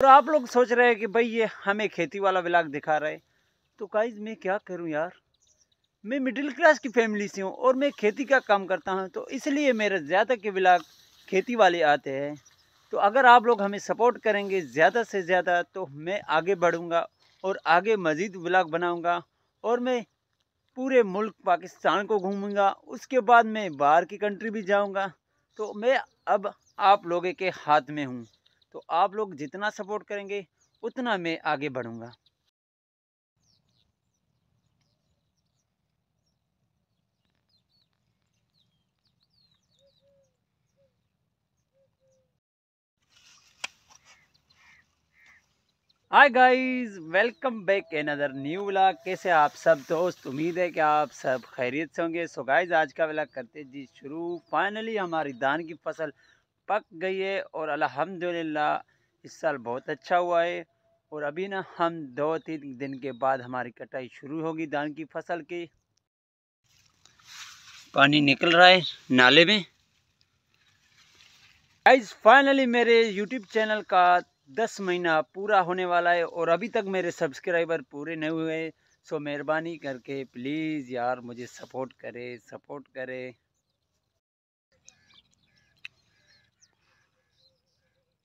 और तो आप लोग सोच रहे हैं कि भाई ये हमें खेती वाला ब्लाग दिखा रहा है तो काइज मैं क्या करूं यार मैं मिडिल क्लास की फैमिली से हूं और मैं खेती का काम करता हूं तो इसलिए मेरे ज़्यादा के ब्लाग खेती वाले आते हैं तो अगर आप लोग हमें सपोर्ट करेंगे ज़्यादा से ज़्यादा तो मैं आगे बढ़ूँगा और आगे मज़ीद ब्लाग बनाऊँगा और मैं पूरे मुल्क पाकिस्तान को घूमूंगा उसके बाद मैं बाहर की कंट्री भी जाऊँगा तो मैं अब आप लोगों के हाथ में हूँ तो आप लोग जितना सपोर्ट करेंगे उतना मैं आगे बढ़ूंगा hi guys welcome back another new vlog कैसे आप सब दोस्त उम्मीद है कि आप सब खैरियत से होंगे सो गाइस आज का व्लॉग करते जी शुरू फाइनली हमारी धान की फसल पक गई है और अल्हम्दुलिल्लाह इस साल बहुत अच्छा हुआ है और अभी ना हम दो तीन दिन के बाद हमारी कटाई शुरू होगी धान की फसल की पानी निकल रहा है नाले में आइज फाइनली मेरे यूट्यूब चैनल का दस महीना पूरा होने वाला है और अभी तक मेरे सब्सक्राइबर पूरे नहीं हुए सो मेहरबानी करके प्लीज़ यार मुझे सपोर्ट करे सपोर्ट करे